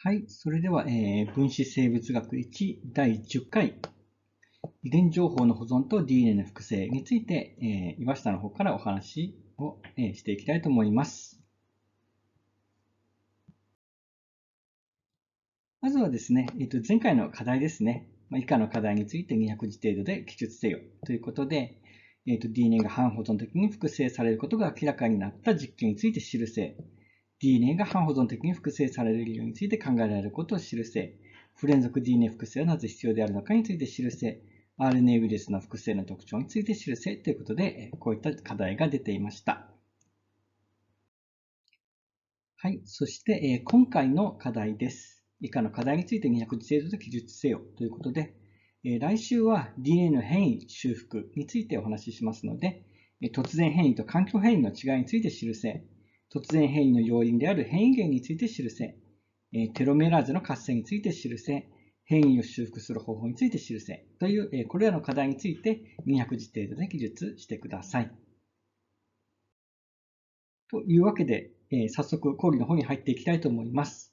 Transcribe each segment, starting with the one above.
はい、それでは、えー、分子生物学1第10回遺伝情報の保存と DNA の複製について、えー、岩下の方からお話を、えー、していきたいと思います。まずはですね、えー、と前回の課題ですね、まあ、以下の課題について200字程度で記述せよということで、えー、と DNA が半保存的に複製されることが明らかになった実験について記せ DNA が半保存的に複製される理由について考えられることを知る不連続 DNA 複製はなぜ必要であるのかについて知る RNA ウイルスの複製の特徴について知るということで、こういった課題が出ていました。はい。そして、え今回の課題です。以下の課題について200字程度で記述せよということで、え来週は DNA の変異修復についてお話ししますので、突然変異と環境変異の違いについて知る突然変異の要因である変異源について知るせ、テロメラーゼの活性について知るせ、変異を修復する方法について知るせという、これらの課題について200字程度で記述してください。というわけで、早速講義の方に入っていきたいと思います。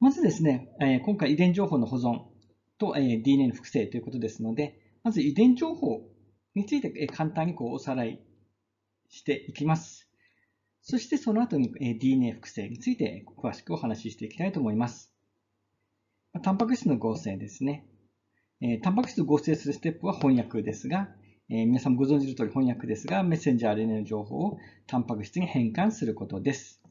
まずですね、今回遺伝情報の保存と DNA の複製ということですので、まず遺伝情報について簡単にこうおさらいしていきます。そしてその後に DNA 複製について詳しくお話ししていきたいと思います。タンパク質の合成ですね。タンパク質を合成するステップは翻訳ですが、皆さんご存知の通り翻訳ですが、メッセンジャー RNA の情報をタンパク質に変換することです。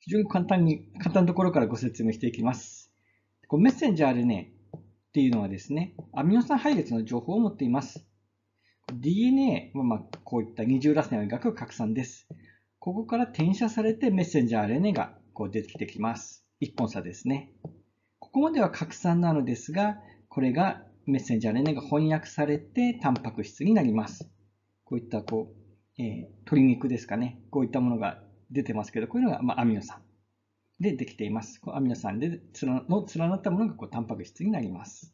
非常に簡単に、簡単なところからご説明していきます。メッセンジャー RNA っていうのはですね、アミノ酸配列の情報を持っています。DNA はまあこういった二重螺旋を描く核酸です。ここから転写されてメッセンジャー RNA がこう出てきてきます。1本差ですね。ここまでは核酸なのですが、これがメッセンジャー RNA が翻訳されてタンパク質になります。こういったこう、えー、鶏肉ですかね。こういったものが出てますけど、こういうのがまあアミノ酸でできています。こうアミノ酸でつの連なったものがこうタンパク質になります。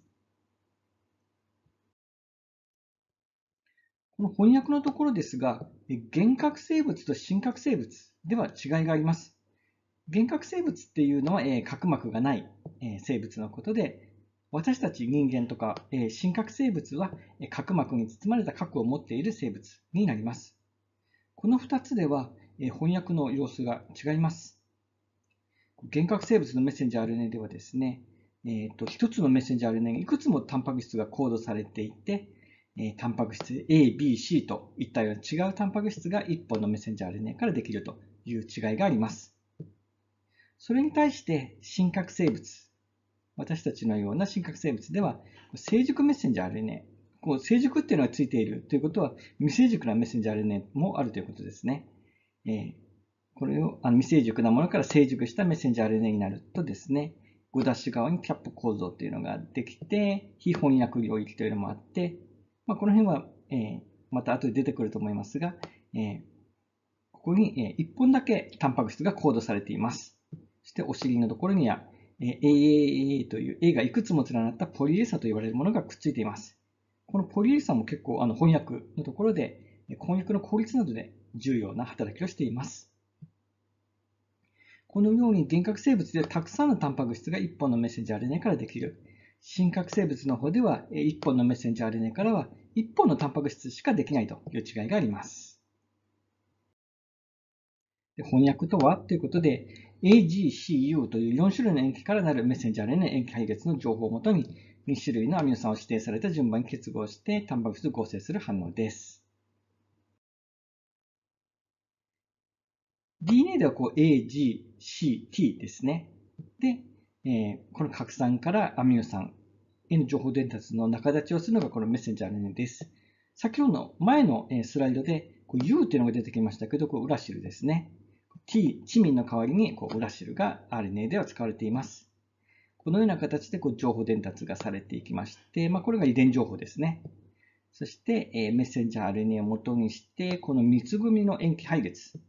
この翻訳のところですが、原核生物と真核生物では違いがあります。原核生物っていうのは、え角膜がない、え生物のことで、私たち人間とか、え真核生物は、え角膜に包まれた核を持っている生物になります。この2つでは、え翻訳の様子が違います。原核生物のメッセンジャー RNA ではですね、えーと、1つのメッセンジャー RNA がいくつもタンパク質がコードされていて、えタンパク質 A、B、C といったような違うタンパク質が1本のメッセンジャー RNA からできるという違いがあります。それに対して真核生物、私たちのような真核生物では成熟メッセンジャー RNA、こう成熟っていうのがついているということは未成熟なメッセンジャー RNA もあるということですね。えー、これをあの未成熟なものから成熟したメッセンジャー RNA になるとですね、5ダッシュ側にキャップ構造というのができて、非翻訳領域というのもあって、まあ、この辺は、えー、また後で出てくると思いますが、えー、ここに、えー、1本だけタンパク質がコードされています。そしてお尻のところには、えー、AAA という A がいくつも連なったポリエサと言われるものがくっついています。このポリエサも結構あの翻訳のところで、翻訳の効率などで重要な働きをしています。このように原核生物でたくさんのタンパク質が1本のメッセンジャー RNA からできる。真核生物の方では1本のメッセンジャー RNA からは一本のタンパク質しかできないという違いがあります。で翻訳とはということで、AGCU という4種類の塩基からなるメッセンジャー RNA 塩基配列の情報をもとに、2種類のアミノ酸を指定された順番に結合して、タンパク質を合成する反応です。DNA ではこう AGCT ですね。で、えー、この核酸からアミノ酸への情報伝達の中立ちをするのがこのメッセンジャー RNA です。先ほどの前のスライドで、U というのが出てきましたけど、これシルですね。T、チミンの代わりにこうシルが RNA では使われています。このような形でこう情報伝達がされていきまして、まあ、これが遺伝情報ですね。そして、えメッセンジャー RNA を元にして、この3つ組の塩基配列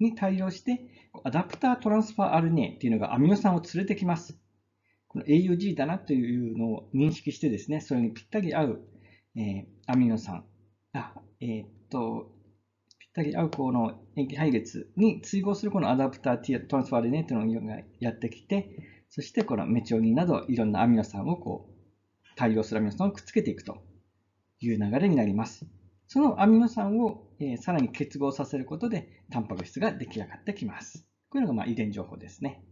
に対応して、アダプタートランスファー RNA というのがアミノ酸を連れてきます。この AUG だなというのを認識してですね、それにぴったり合う、えー、アミノ酸、あえー、っと、ぴったり合うこの塩基配列に追合するこのアダプタートランスファーレネとトののがやってきて、そしてこのメチオニンなどいろんなアミノ酸をこう対応するアミノ酸をくっつけていくという流れになります。そのアミノ酸を、えー、さらに結合させることで、タンパク質が出来上がってきます。こういうのがまあ遺伝情報ですね。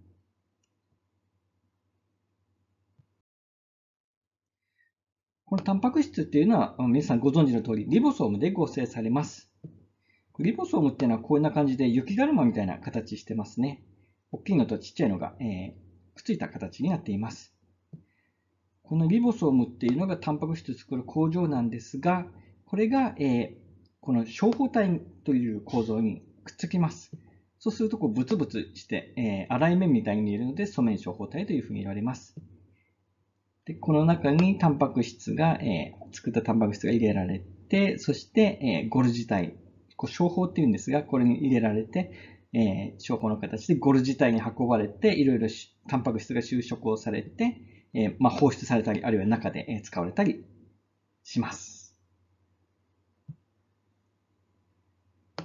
このタンパク質っていうのは、皆さんご存知の通り、リボソームで合成されます。リボソームっていうのはこんな感じで雪だるまみたいな形してますね。大きいのとちっちゃいのが、えー、くっついた形になっています。このリボソームっていうのがタンパク質を作る工場なんですが、これが、えー、この小胞体という構造にくっつきます。そうするとこうブツブツして、えー、粗い目みたいに見えるので、素面小胞体というふうに言われます。で、この中にタンパク質が、えー、作ったタンパク質が入れられて、そして、えー、ゴル自体、こう、商法っていうんですが、これに入れられて、えー、商法の形でゴル自体に運ばれて、いろいろタンパク質が就職をされて、えー、まあ、放出されたり、あるいは中で、え使われたりします。こ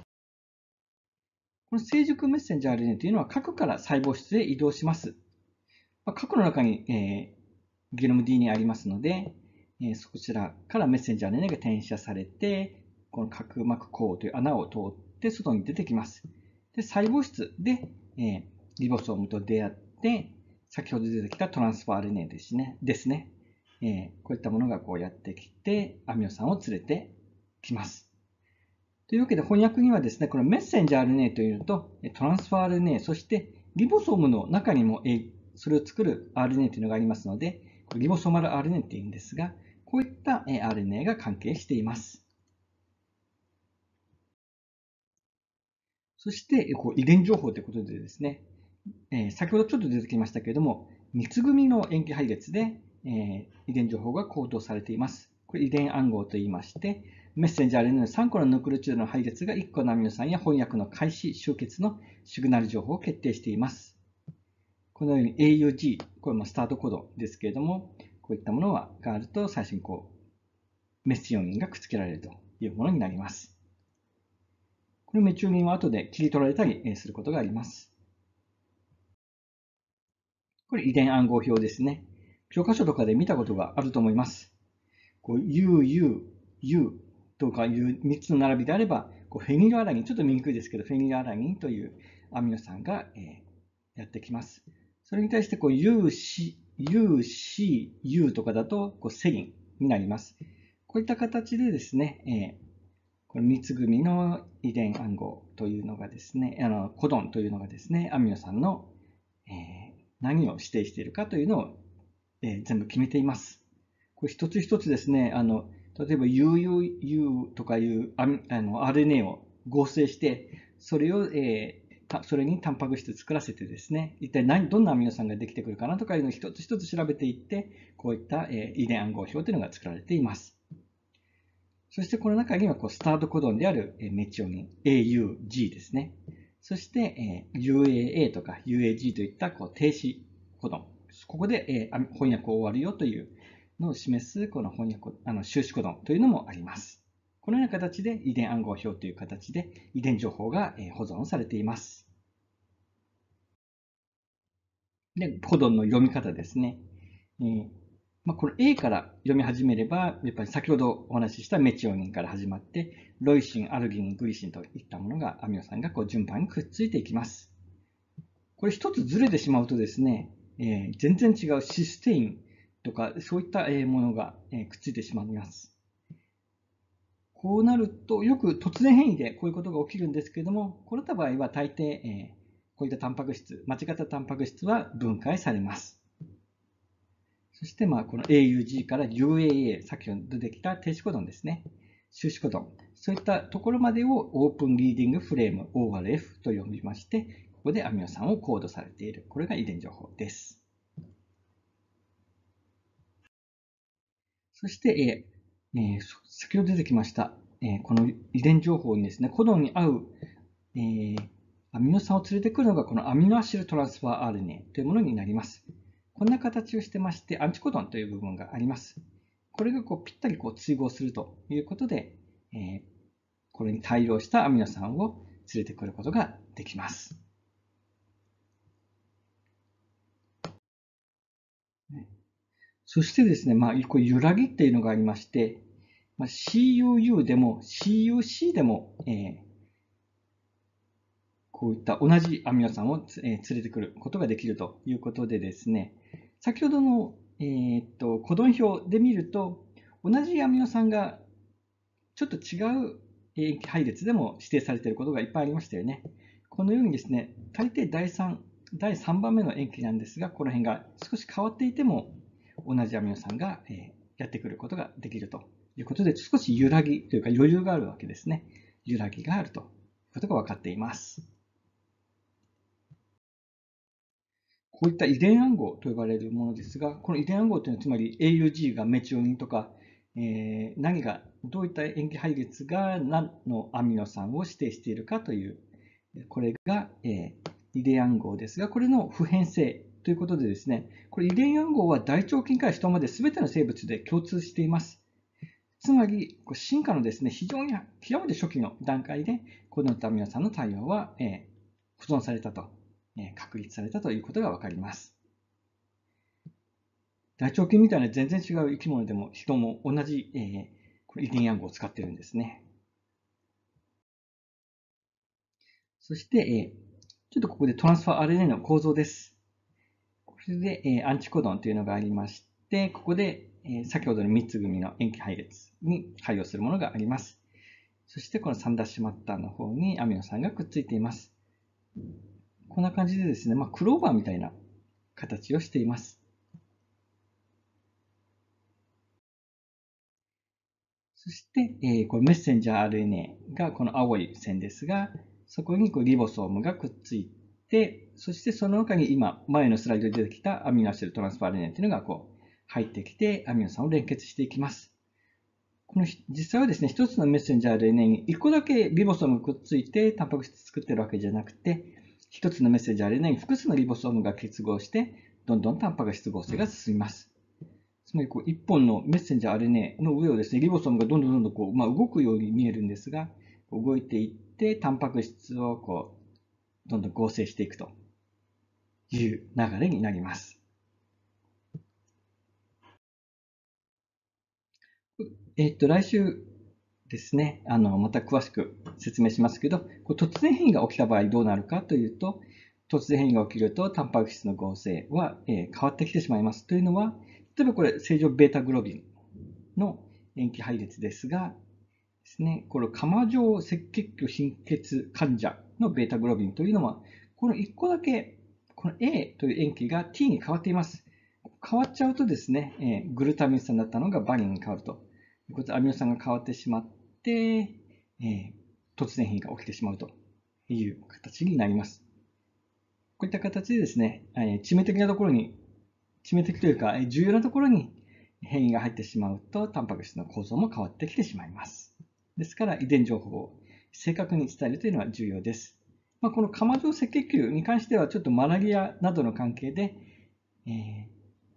の成熟メッセンジャー RNA というのは核から細胞質へ移動します。まあ、核の中に、えゲノム D にありますので、えー、そちらからメッセンジャー RNA が転写されて、この角膜孔という穴を通って外に出てきます。で、細胞質で、えー、リボソームと出会って、先ほど出てきたトランスファー RNA ですね。ですね。えー、こういったものがこうやってきて、アミノ酸を連れてきます。というわけで翻訳にはですね、このメッセンジャー RNA というのと、トランスファー RNA、そしてリボソームの中にもそれを作る RNA というのがありますので、リボソマル RNA っていうんですが、こういった RNA が関係しています。そして、こう遺伝情報ということでですね、えー、先ほどちょっと出てきましたけれども、三つ組の塩基配列で、えー、遺伝情報が高騰されています。これ遺伝暗号と言いまして、メッセンジャー RNA の3個のヌクロチュードの配列が1個のアミノ酸や翻訳の開始、集結のシグナル情報を決定しています。このように AUG、これもスタートコードですけれども、こういったものがあると最初にこう、メスチオミンがくっつけられるというものになります。このメチオミンは後で切り取られたりすることがあります。これ遺伝暗号表ですね。教科書とかで見たことがあると思います。こう、U、U、U とかいう3つの並びであれば、こうフェニルアラニン、ちょっと見にくいですけど、フェニルアラニンというアミノ酸が、えやってきます。それに対してこう U、C、U、C、U とかだとこうセリンになります。こういった形でですね、えー、この三つ組の遺伝暗号というのがですね、あのコドンというのがですね、アミノ酸の、えー、何を指定しているかというのを、えー、全部決めています。これ一つ一つですね、あの例えば UUU とかいうあの RNA を合成して、それを、えー、それにタンパク質作らせてですね、一体何、どんなアミノ酸ができてくるかなとかいうのを一つ一つ調べていって、こういった、えー、遺伝暗号表というのが作られています。そしてこの中にはこうスタートコドンである、えメチオニン、AUG ですね。そして、え UAA とか UAG といったこう停止コドン。ここで、え翻訳を終わるよというのを示すこの翻訳あの終止コドンというのもあります。このような形で遺伝暗号表という形で遺伝情報が保存されています。で、コドンの読み方ですね。えー、まあ、この A から読み始めれば、やっぱり先ほどお話ししたメチオニンから始まって、ロイシン、アルギン、グリシンといったものがアミノ酸がこう順番にくっついていきます。これ一つずれてしまうとですね、えー、全然違うシステインとかそういったものがくっついてしまいます。こうなると、よく突然変異でこういうことが起きるんですけれども、これた場合は大抵、えー、こういったタンパク質、間違ったタンパク質は分解されます。そして、まあ、この AUG から UAA、さっき出てきた停止コドンですね。コドン。そういったところまでをオープンリーディングフレーム ORF と呼びまして、ここでアミノ酸をコードされている。これが遺伝情報です。そして、えー、先ほど出てきました、えー、この遺伝情報にですね、コドンに合う、えー、アミノ酸を連れてくるのがこのアミノアシルトランスファー RNA というものになります。こんな形をしてまして、アンチコドンという部分があります。これがこうぴったりこう追合するということで、えこれに対応したアミノ酸を連れてくることができます。そしてですね、まあ、こう揺らぎっていうのがありまして、まあ、CUU でも CUC でも、えー、こういった同じアミノ酸を、えー、連れてくることができるということでですね、先ほどの、えー、っとコドン表で見ると、同じアミノ酸がちょっと違う、えー、配列でも指定されていることがいっぱいありましたよね。このようにですね、大抵第3、第3番目の塩基なんですが、この辺が少し変わっていても同じアミノ酸が、えー、やってくることができるということで、少し揺らぎというか余裕があるわけですね。揺らぎがあるということが分かっています。こういった遺伝暗号と呼ばれるものですが、この遺伝暗号というのは、つまり AUG がメチオニンとか、えー、何が、どういった塩基配列が何のアミノ酸を指定しているかという、これが、えー、遺伝暗号ですが、これの普遍性ということでですね、これ遺伝暗号は大腸菌から人まで全ての生物で共通しています。つまり、進化のですね、非常に極めて初期の段階で、このアミノ酸の対応は、えー、保存されたと、えー、確立されたということがわかります。大腸菌みたいな全然違う生き物でも人も同じ、えー、これ遺伝暗号を使ってるんですね。そして、えー、ちょっとここでトランスファー RNA の構造です。これで、えー、アンチコドンというのがありまして、ここでえ先ほどの3つ組の塩基配列に配応するものがあります。そしてこの3ダッシュマッターの方にアミノ酸がくっついています。こんな感じでですね、まあ、クローバーみたいな形をしています。そして、えー、これメッセンジャー RNA がこの青い線ですが、そこにこうリボソームがくっついて、そしてその中に今、前のスライドで出てきたアミノアシルトランスファー RNA というのがこう入ってきて、アミノ酸を連結していきます。この実際はですね、一つのメッセンジャー RNA に一個だけリボソームくっついて、タンパク質作ってるわけじゃなくて、一つのメッセンジャー RNA に複数のリボソームが結合して、どんどんタンパク質合成が進みます。つまり、こう、一本のメッセンジャー RNA の上をですね、リボソームがどんどんどんどんこう、まあ、動くように見えるんですが、動いていって、タンパク質をこう、どんどん合成していくという流れになります。えっ、と、来週ですね、あの、また詳しく説明しますけど、突然変異が起きた場合どうなるかというと、突然変異が起きると、タンパク質の合成は、えー、変わってきてしまいます。というのは、例えばこれ、正常ベータグロビンの塩基配列ですが、ですね、この釜状赤血球貧血患者のベータグロビンというのは、この1個だけ、この A という塩基が T に変わっています。変わっちゃうとですね、えー、グルタミン酸だったのがバニンに変わると。こアミノ酸が変わってしまって、えー、突然変異が起きてしまうという形になります。こういった形でですね、え致命的なところに、致命的というか、重要なところに変異が入ってしまうと、タンパク質の構造も変わってきてしまいます。ですから、遺伝情報を正確に伝えるというのは重要です。まあ、この釜状赤血球に関しては、ちょっとマラリアなどの関係で、えー、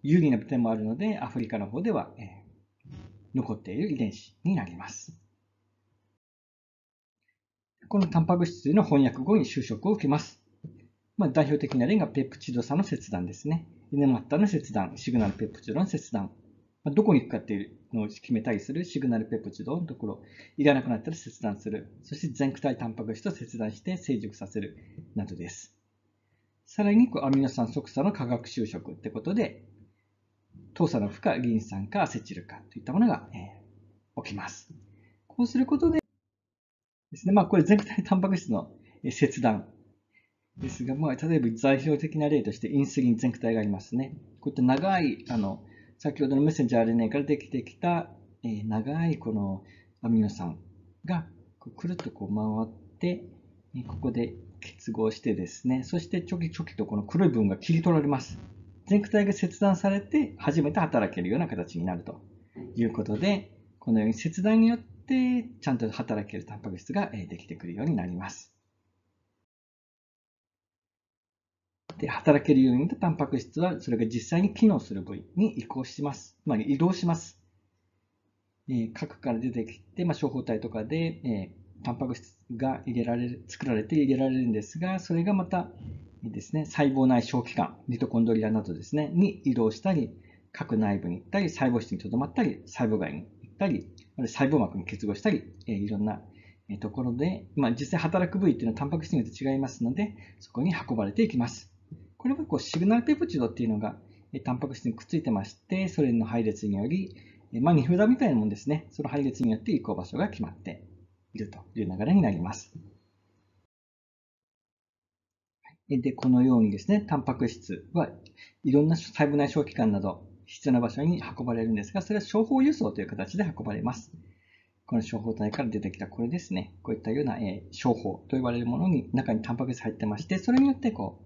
有利な点もあるので、アフリカの方では、えー、残っている遺伝子になります。このタンパク質の翻訳後に就職を受けます。まあ、代表的な例がペプチド差の切断ですね。イネマッタの切断、シグナルペプチドの切断。まあ、どこに行くかっていうのを決めたりするシグナルペプチドのところ、いらなくなったら切断する。そして全躯体タンパク質を切断して成熟させるなどです。さらにアミノ酸即差の化学就職ってことで、糖鎖の負荷、銀酸か、アセチルかといったものが、えー、起きます。こうすることでですね、まあこれ全体タンパク質の切断ですが、まあ例えば代表的な例としてインスリン全体がありますね。こういった長い、あの、先ほどのメッセンジャー RNA からできてきた、えー、長いこのアミノ酸がくるっとこう回って、ここで結合してですね、そしてちょきちょきとこの黒い部分が切り取られます。全体が切断されて初めて働けるような形になるということで、このように切断によってちゃんと働けるタンパク質ができてくるようになります。で、働けるようになったタンパク質は、それが実際に機能する部位に移行します。つまり移動します。え核から出てきて、まあ、小胞体とかで、えタンパク質が入れられる、作られて入れられるんですが、それがまたですね、細胞内小器官、ミトコンドリアなどですね、に移動したり、核内部に行ったり、細胞質にとどまったり、細胞外に行ったり、細胞膜に結合したり、えいろんなところで、まあ、実際働く部位っていうのはタンパク質によって違いますので、そこに運ばれていきます。これはこうシグナルペプチドっていうのが、タンパク質にくっついてまして、それの配列により、まあ、荷札みたいなもんですね、その配列によって移行場所が決まっているという流れになります。で、このようにですね、タンパク質はいろんな細部内小器官など必要な場所に運ばれるんですが、それは消耗輸送という形で運ばれます。この消耗体から出てきたこれですね。こういったような、えー、処と呼ばれるものに中にタンパク質入ってまして、それによってこう、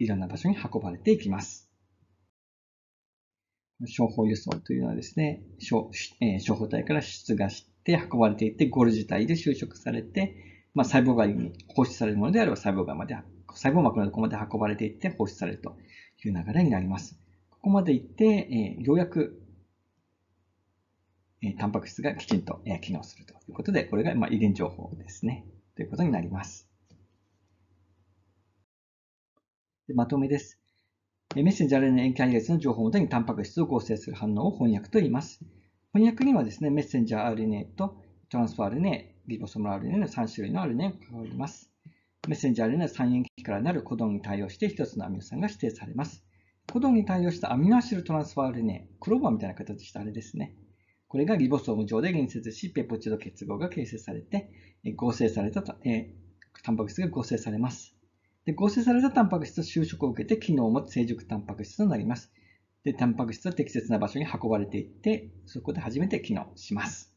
いろんな場所に運ばれていきます。消耗輸送というのはですね、消,、えー、処体から出芽して運ばれていって、ゴール自体で収縮されて、まあ、細胞外に放出されるものであれば細胞外まで細胞膜のここまで運ばれていって放出されるという流れになります。ここまでいって、えようやく、えタンパク質がきちんと、え機能するということで、これが、ま遺伝情報ですね。ということになります。でまとめです。メッセンジャー RNA キャリアの情報をもとにタンパク質を合成する反応を翻訳と言います。翻訳にはですね、メッセンジャー RNA とトランスファー RNA、リボソム RNA の3種類の RNA が関わります。メッセンジャー r n 3三塩基からなるコドンに対応して1つのアミノ酸が指定されます。コドンに対応したアミノアシルトランスファーレネ、クローバーみたいな形したあれですね。これがリボソーム上で隣接し、ペポチド結合が形成されて、合成されたえタンパク質が合成されます。で合成されたタンパク質は就職を受けて機能を持つ成熟タンパク質となります。で、タンパク質は適切な場所に運ばれていって、そこで初めて機能します。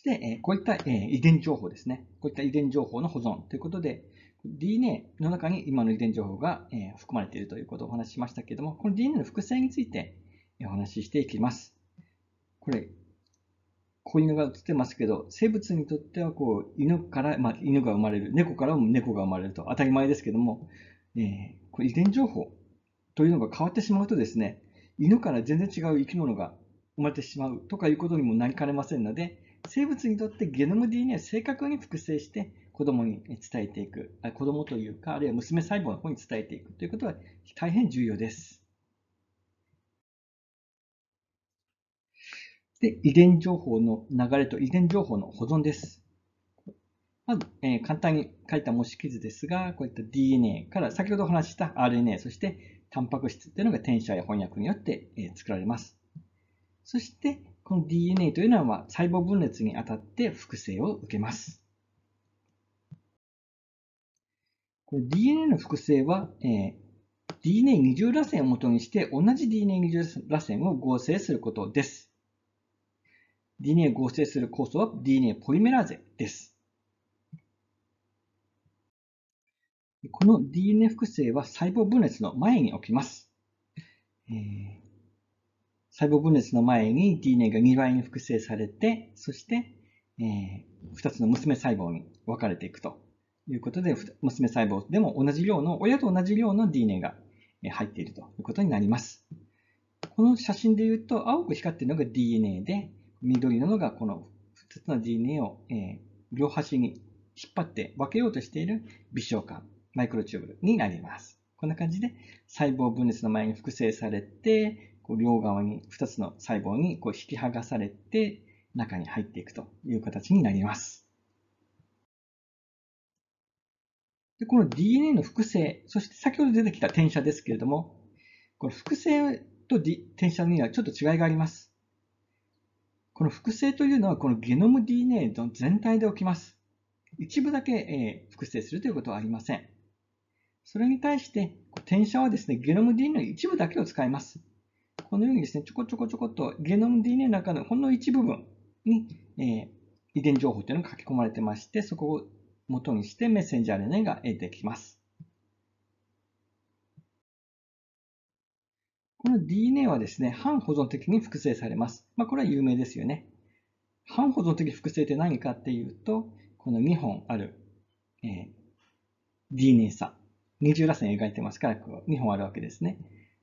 して、こういった遺伝情報ですね。こういった遺伝情報の保存ということで、DNA の中に今の遺伝情報が含まれているということをお話ししましたけれども、この DNA の複製についてお話ししていきます。これ、こ犬が映ってますけど、生物にとってはこう犬から、まあ、犬が生まれる、猫からも猫が生まれると当たり前ですけども、えー、これ遺伝情報というのが変わってしまうとですね、犬から全然違う生き物が生まれてしまうとかいうことにもなりかねませんので、生物にとってゲノム DNA を正確に複製して子供に伝えていく、子供というか、あるいは娘細胞の方に伝えていくということは大変重要です。で、遺伝情報の流れと遺伝情報の保存です。まず、えー、簡単に書いた模式図ですが、こういった DNA から先ほど話した RNA、そしてタンパク質というのが転写や翻訳によって、え作られます。そして、この DNA というのは細胞分裂にあたって複製を受けます。DNA の複製は、えー、DNA 二重螺旋をもとにして同じ DNA 二重螺旋を合成することです。DNA を合成する酵素は DNA ポリメラーゼです。この DNA 複製は細胞分裂の前に起きます。えー細胞分裂の前に DNA が2倍に複製されて、そして、えー、2つの娘細胞に分かれていくということで、娘細胞でも同じ量の、親と同じ量の DNA が入っているということになります。この写真で言うと、青く光っているのが DNA で、緑のがこの2つの DNA を、えー、両端に引っ張って分けようとしている微小管、マイクロチューブルになります。こんな感じで細胞分裂の前に複製されて、こう両側に2つの細胞にこう引き剥がされて中に入っていくという形になります。でこの DNA の複製、そして先ほど出てきた転写ですけれども、この複製と、D、転写にはちょっと違いがあります。この複製というのはこのゲノム DNA の全体で起きます。一部だけ、え複製するということはありません。それに対して転写はですね、ゲノム DNA の一部だけを使います。このようにですね、ちょこちょこちょこっとゲノム DNA の中のほんの一部分に、えー、遺伝情報というのが書き込まれてまして、そこを元にしてメッセンジャー RNA ができます。この DNA はですね、半保存的に複製されます。まあ、これは有名ですよね。半保存的複製って何かっていうと、この2本ある、えー、DNA 差、二重らせん描いてますから、2本あるわけですね。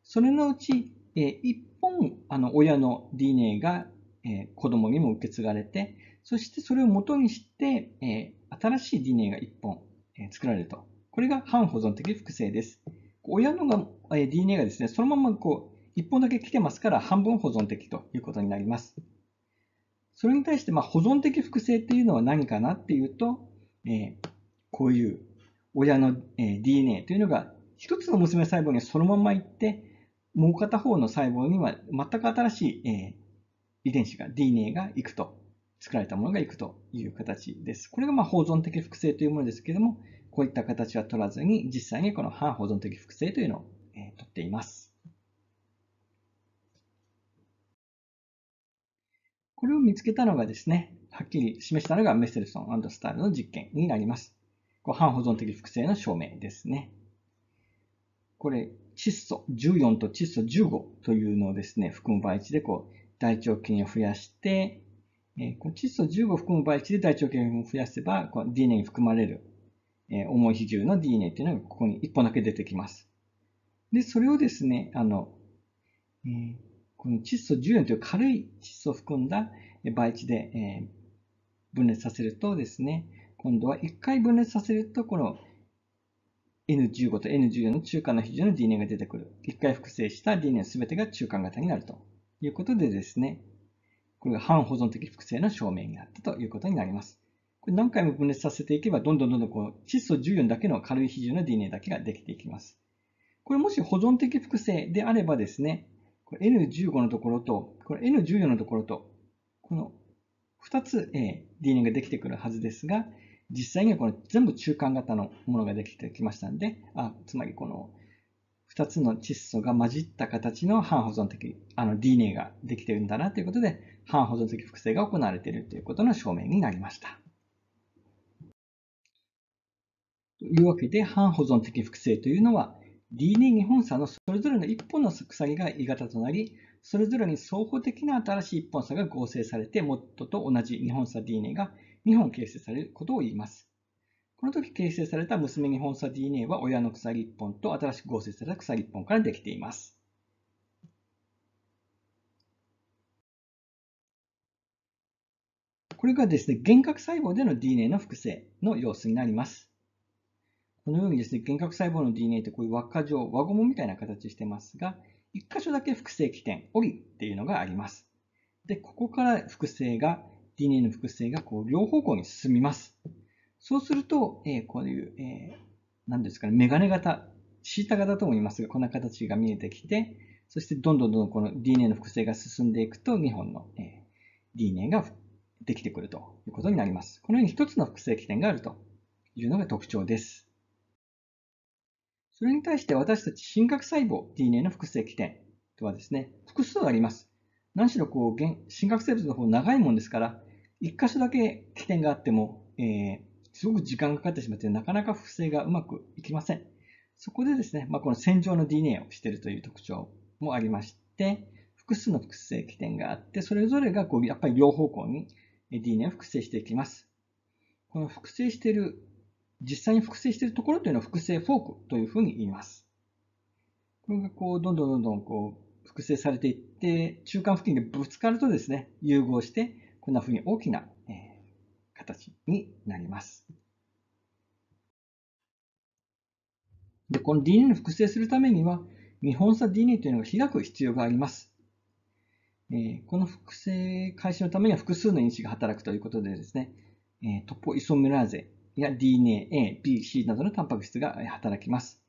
それのうちえ一本あの親の DNA が、え子供にも受け継がれてそしてそれを元にして、え新しい DNA が1本、え作られるとこれが半保存的複製です親のが、え DNA がですねそのままこう1本だけ来てますから半分保存的ということになりますそれに対して、ま保存的複製っていうのは何かなっていうと、えこういう親の、え DNA というのが1つの娘細胞にそのままいってもう片方の細胞には全く新しい、え遺伝子が DNA がいくと、作られたものがいくという形です。これがまあ保存的複製というものですけれども、こういった形は取らずに、実際にこの反保存的複製というのを、え取っています。これを見つけたのがですね、はっきり示したのがメッセルソンスタールの実験になります。こう反保存的複製の証明ですね。これ、窒素14と窒素15というのをですね、含む倍値でこう大腸菌を増やして、えー、こう窒素15を含む倍値で大腸菌を増やせば、こう DNA に含まれる、えー、重い比重の DNA というのがここに1本だけ出てきます。で、それをですね、あの、えー、この窒素14という軽い窒素を含んだ倍値で、えー、分裂させるとですね、今度は1回分裂させると、この N15 と N14 の中間の比重の DNA が出てくる。一回複製した DNA すべてが中間型になるということでですね、これが半保存的複製の証明になったということになります。これ何回も分裂させていけば、どんどんどんどんこう窒素14だけの軽い比重の DNA だけができていきます。これもし保存的複製であればですね、N15 のところと、これ N14 のところと、この2つ DNA ができてくるはずですが、実際にはこれ全部中間型のものができてきましたんで、あつまりこの2つの窒素が混じった形の半保存的あの DNA ができてるんだなということで、半保存的複製が行われているということの証明になりました。というわけで、半保存的複製というのは、DNA2 本差のそれぞれの1本の鎖が異型となり、それぞれに双方的な新しい1本差が合成されて、元と同じ2本差 DNA が2本形成されることを言います。この時形成された娘に本差 DNA は親の鎖1本と新しく合成された鎖1本からできています。これがですね、幻覚細胞での DNA の複製の様子になります。このようにですね、幻覚細胞の DNA ってこういう輪っか状、輪ゴムみたいな形してますが、1箇所だけ複製起点、折りっていうのがあります。で、ここから複製が DNA の複製がこう両方向に進みます。そうすると、えー、こういう、えー、なんですかね、メガネ型、シータ型とも言いますが、こんな形が見えてきて、そしてどんどんどんどんこの DNA の複製が進んでいくと、2本の、えー、DNA ができてくるということになります。このように1つの複製起点があるというのが特徴です。それに対して私たち真核細胞 DNA の複製起点とはですね、複数あります。何しろこう、真核生物の方長いもんですから、一箇所だけ起点があっても、えー、すごく時間がかかってしまって、なかなか不正がうまくいきません。そこでですね、まあ、この線状の DNA をしているという特徴もありまして、複数の複製起点があって、それぞれがこうやっぱり両方向に DNA を複製していきます。この複製している、実際に複製しているところというのは複製フォークというふうに言います。これがこう、どんどんどんどんこう、複製されていって、中間付近でぶつかるとですね、融合してこんなふうに大きな、え形になります。で、この DNA を複製するためには、日本差 DNA というのが開く必要があります。えこの複製開始のためには複数の因子が働くということでですね、えトポイソメラーゼや DNA、A、B、C などのタンパク質が働きます。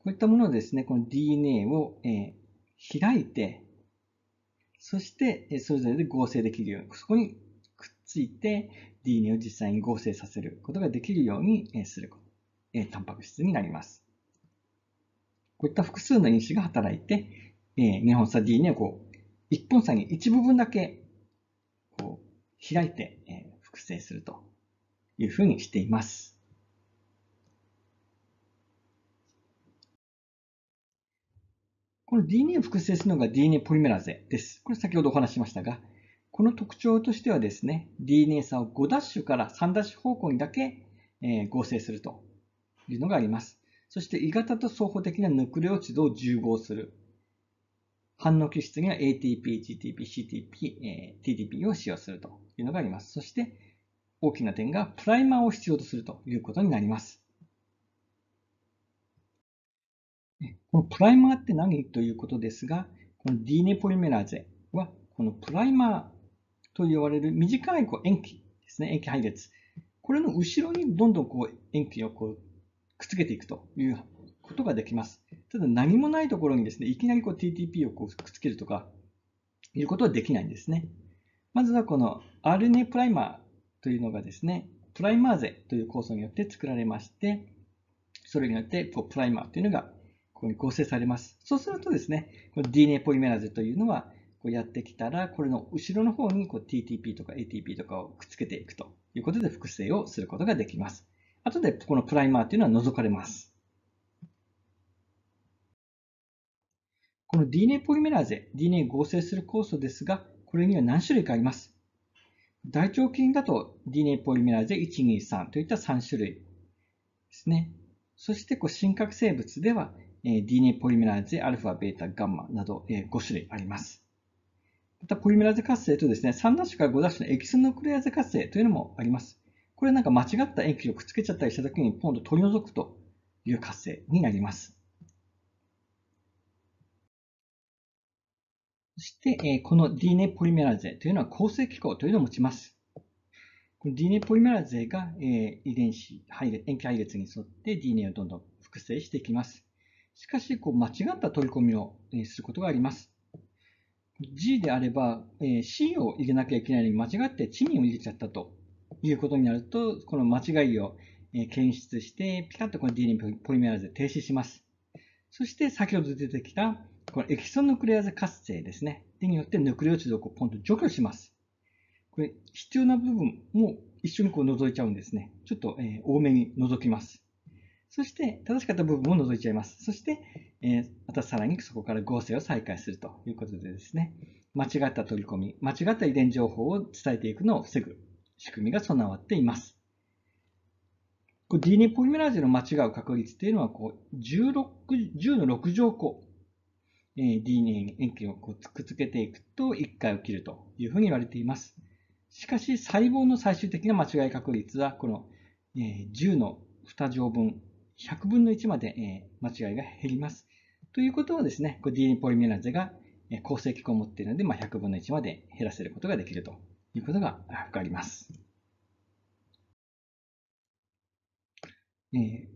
こういったものをですね、この DNA を、え開いて、そして、それぞれで合成できるように、そこにくっついて DNA を実際に合成させることができるようにすること、タンパク質になります。こういった複数の因子が働いて、日本差 DNA をこう、一本差に一部分だけこう開いて複製するというふうにしています。この DNA を複製するのが DNA ポリメラゼです。これ先ほどお話しましたが、この特徴としてはですね、DNA 差を5ダッシュから3ダッシュ方向にだけ、え合成するというのがあります。そして、異型と双方的なヌクレオチドを重合する。反応基質には ATP、GTP、CTP、え TDP を使用するというのがあります。そして、大きな点がプライマーを必要とするということになります。このプライマーって何ということですが、この DNA ポリメラーゼは、このプライマーと呼ばれる短いこう塩基ですね、塩基配列。これの後ろにどんどんこう塩基をこうくっつけていくということができます。ただ何もないところにですね、いきなりこう TTP をこうくっつけるとかいうことはできないんですね。まずはこの RNA プライマーというのがですね、プライマーゼという酵素によって作られまして、それによってこうプライマーというのがここに合成されます。そうするとですね、こ DNA ポリメラーゼというのはこうやってきたら、これの後ろの方にこう TTP とか ATP とかをくっつけていくということで複製をすることができます。後でこのプライマーというのは除かれます。この DNA ポリメラーゼ、DNA 合成する酵素ですが、これには何種類かあります。大腸菌だと DNA ポリメラーゼ123といった3種類ですね。そしてこう真核生物では DNA ポリメラーゼ、アルファ、ベータ、ガンマなど5種類あります。また、ポリメラーゼ活性とですね、3ダッシュから5ダッシュのエキスノクレアーゼ活性というのもあります。これなんか間違った塩基をくっつけちゃったりしたときに、ポンと取り除くという活性になります。そして、この DNA ポリメラーゼというのは構成機構というのを持ちます。DNA ポリメラーゼが遺伝子配列、塩基配列に沿って DNA をどんどん複製していきます。しかし、こう間違った取り込みをすることがあります。G であれば、え C を入れなきゃいけないのに間違って地にを入れちゃったということになると、この間違いを検出して、ピタッとこの D にポリメラーゼ停止します。そして先ほど出てきた、このエキソヌクレアーゼ活性ですね。でによってヌクレオチドをポンと除去します。これ、必要な部分も一緒にこう覗いちゃうんですね。ちょっと、え多めに除きます。そして、正しかった部分を除いちゃいます。そして、えー、またさらにそこから合成を再開するということでですね、間違った取り込み、間違った遺伝情報を伝えていくのを防ぐ仕組みが備わっています。DNA ポリメラーゼの間違う確率というのはこう16 10の6乗個、えー、DNA 塩基をこうくっつけていくと1回起きるというふうに言われています。しかし細胞の最終的な間違い確率はこの、えー、10の2乗分100分の1まで、え間違いが減ります。ということはですね、こ DNA ポリメラーゼが構成機構を持っているので、まあ、100分の1まで減らせることができるということがわかります。えー、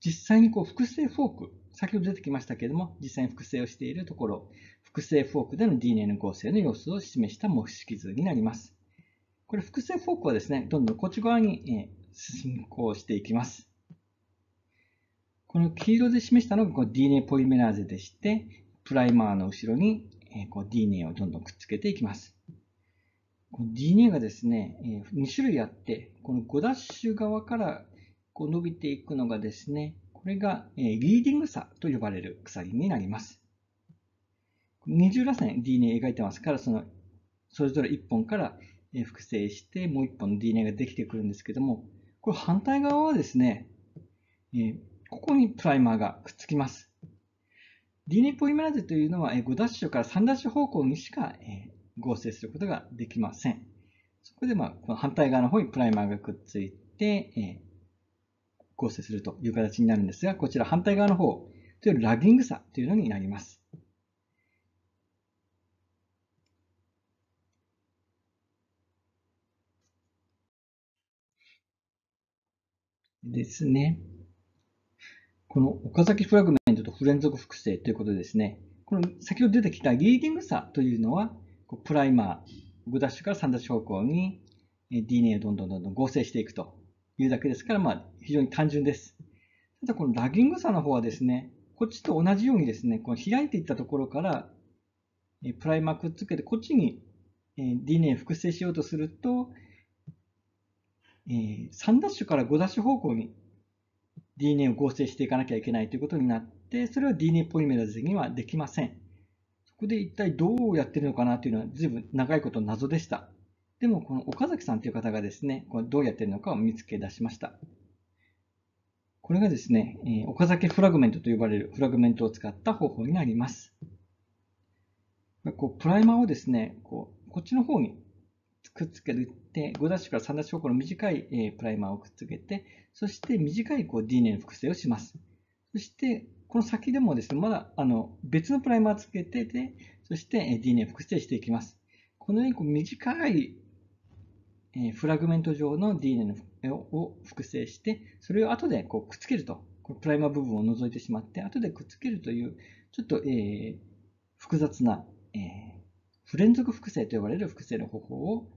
実際にこう複製フォーク、先ほど出てきましたけれども、実際に複製をしているところ、複製フォークでの DNA の合成の様子を示した模式図になります。これ、複製フォークはですね、どんどんこっち側に進行していきます。この黄色で示したのがこ DNA ポリメラーゼでして、プライマーの後ろにこう DNA をどんどんくっつけていきます。DNA がですね、2種類あって、この5ダッシュ側からこう伸びていくのがですね、これがリーディングサと呼ばれる鎖になります。二重らせん DNA 描いてますから、そのそれぞれ1本から複製して、もう1本の DNA ができてくるんですけども、これ反対側はですね、ここにプライマーがくっつきます。DNA ポリメラーゼというのは5ダッシュから3ダッシュ方向にしか合成することができません。そこでまあこの反対側の方にプライマーがくっついて合成するという形になるんですが、こちら反対側の方というラギング差というのになります。ですね。この岡崎フラグメントと不連続複製ということでですね、この先ほど出てきたリーディング差というのは、プライマー、5ダッシュから3ダッシュ方向に DNA をどんどんどんどん合成していくというだけですから、まあ、非常に単純です。ただこのラギング差の方はですね、こっちと同じようにですね、この開いていったところからプライマーくっつけて、こっちに DNA 複製しようとすると、3ダッシュから5ダッシュ方向に DNA を合成していかなきゃいけないということになって、それは DNA ポリメラゼにはできません。そこで一体どうやってるのかなというのは随分長いこと謎でした。でもこの岡崎さんという方がですね、これどうやってるのかを見つけ出しました。これがですね、え岡崎フラグメントと呼ばれるフラグメントを使った方法になります。こうプライマーをですねこう、こっちの方にくっつけるって5ダッシュから3ダッシュ方向の短い、えプライマーをくっつけて、そして短いこう DNA の複製をします。そして、この先でもですね、まだあの別のプライマーをつけてて、そして DNA 複製していきます。このようにこう短い、えフラグメント上の DNA を複製して、それを後でこうくっつけると、このプライマー部分を除いてしまって、後でくっつけるという、ちょっと、え複雑な、えー、不連続複製と呼ばれる複製の方法を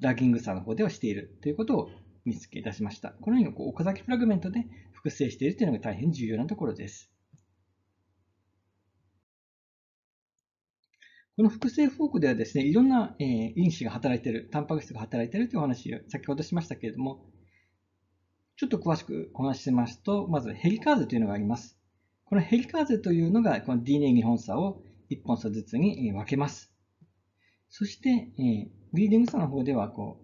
ラギングさの方ではしているということを見つけ出しました。このようにこう岡崎フラグメントで複製しているというのが大変重要なところです。この複製フォークではですね、いろんな、えー、因子が働いている、タンパク質が働いているというお話を先ほどしましたけれども、ちょっと詳しくお話ししますと、まずヘリカーゼというのがあります。このヘリカーゼというのが、この DNA 2本差を1本差ずつに分けます。そして、えー、リーディングんの方ではこ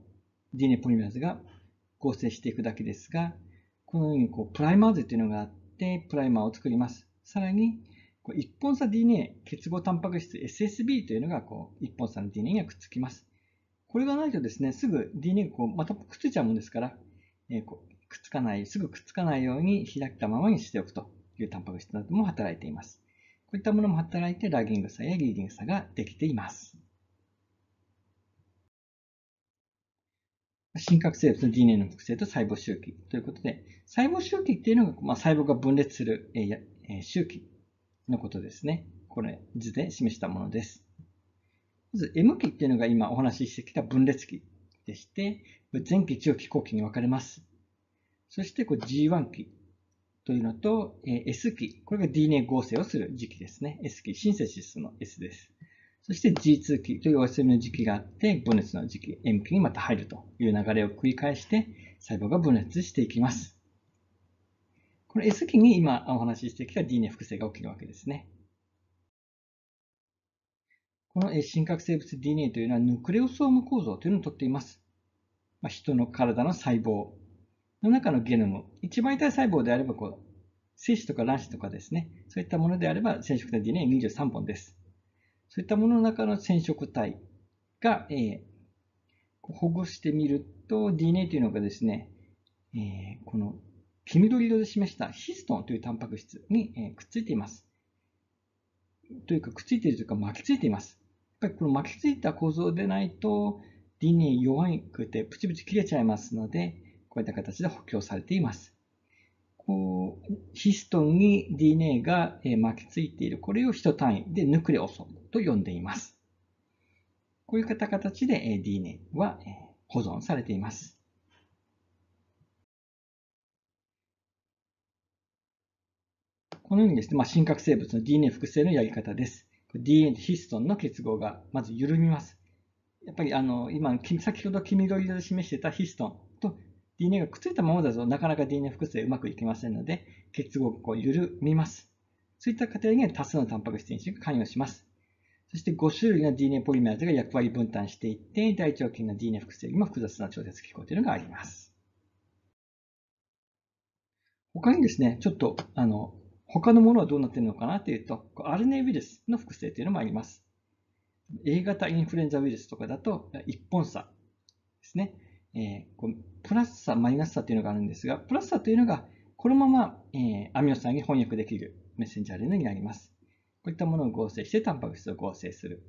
う DNA ポリメラーズが合成していくだけですが、このようにこうプライマーズというのがあって、プライマーを作ります。さらに、こう一本差 DNA、結合タンパク質 SSB というのがこう一本差の DNA にはくっつきます。これがないとですね、すぐ DNA がこうまたくっついちゃうもんですから、えー、こうくっつかない、すぐくっつかないように開けたままにしておくというタンパク質なども働いています。こういったものも働いてラギング差やリーディング差ができています。真核生物の DNA の複製と細胞周期ということで、細胞周期っていうのが、まあ、細胞が分裂する、えー、周期のことですね。これ図で示したものです。まず M 期っていうのが今お話ししてきた分裂期でして、前期、中期、後期に分かれます。そしてこう G1 期というのと、えー、S 期、これが DNA 合成をする時期ですね。S 期、シンセシスの S です。そして G2 期というお休みの時期があって、分裂の時期、M 期にまた入るという流れを繰り返して、細胞が分裂していきます。この S 期に今お話ししてきた DNA 複製が起きるわけですね。この真核生物 DNA というのはヌクレオソーム構造というのをとっています。まあ、人の体の細胞の中のゲノム、一痛体細胞であればこう精子とか卵子とかですね、そういったものであれば染色体 DNA23 本です。そういったものの中の染色体が、えー、保護してみると DNA というのがですね、えー、この黄緑色で示したヒストンというタンパク質に、えー、くっついています。というか、くっついているというか、巻きついています。やっぱりこの巻きついた構造でないと DNA 弱くてプチプチ切れちゃいますので、こういった形で補強されています。こうヒストンに DNA が巻きついている、これを一単位でヌクレオソと呼んでいます。こういう形で DNA は保存されています。このようにですね、まあ、真核生物の DNA 複製のやり方です。DNA ヒストンの結合がまず緩みます。やっぱりあの今、先ほど黄緑色で示してたヒストンと DNA がくっついたままだとなかなか DNA 複製うまくいきませんので、結合がこう緩みます。そういった過程には多数のタンパク質に、子が関与します。そして5種類の DNA ポリメラーゼが役割分担していって、大腸菌の DNA 複製にも複雑な調節機構というのがあります。他にですね、ちょっと、あの、他のものはどうなっているのかなというと、RNA ウイルスの複製というのもあります。A 型インフルエンザウイルスとかだと、一本差ですね。えー、こプラス差、マイナス差というのがあるんですが、プラス差というのが、このまま、えー、アミノ酸に翻訳できるメッセンジャー RNA になります。こういったものを合成してタンパク質を合成する。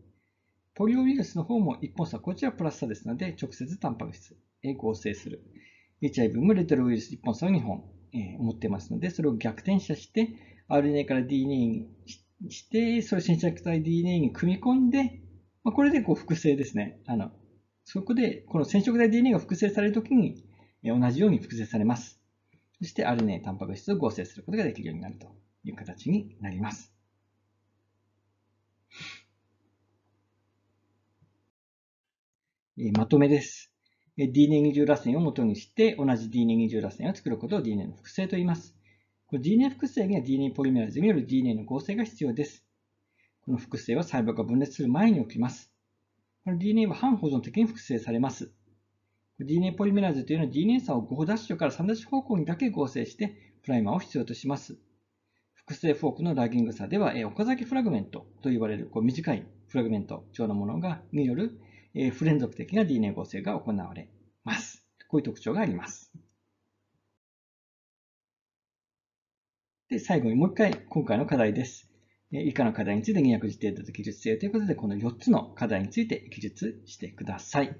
ポリオウイルスの方も一本差、こちらプラス差ですので、直接タンパク質へ合成する。HIV もレトロウイルス一本差を2本、えー、持ってますので、それを逆転射して、RNA から DNA にして、それを染着体 DNA に組み込んで、まあ、これでこう複製ですね。あのそこで、この染色体 DNA が複製されるときに、同じように複製されます。そして RNA タンパク質を合成することができるようになるという形になります。まとめです。D ネ20螺旋を元にして、同じ D ネ20螺旋を作ることを D ネの複製と言います。この D ネ複製には D ネポリメラーズによる D ネの合成が必要です。この複製は細胞が分裂する前に起きます。この D ネは半保存的に複製されます。D ネポリメラーズというのは D ネ差を5ダッシュから3ダッシュ方向にだけ合成して、プライマーを必要とします。複製フォークのラギング差では、岡崎フラグメントと言われるこう短いフラグメント状のものがによるえ不連続的な DNA 合成が行われます。こういう特徴があります。で、最後にもう一回、今回の課題です。以下の課題について200字程度で記述せよということで、この4つの課題について記述してください。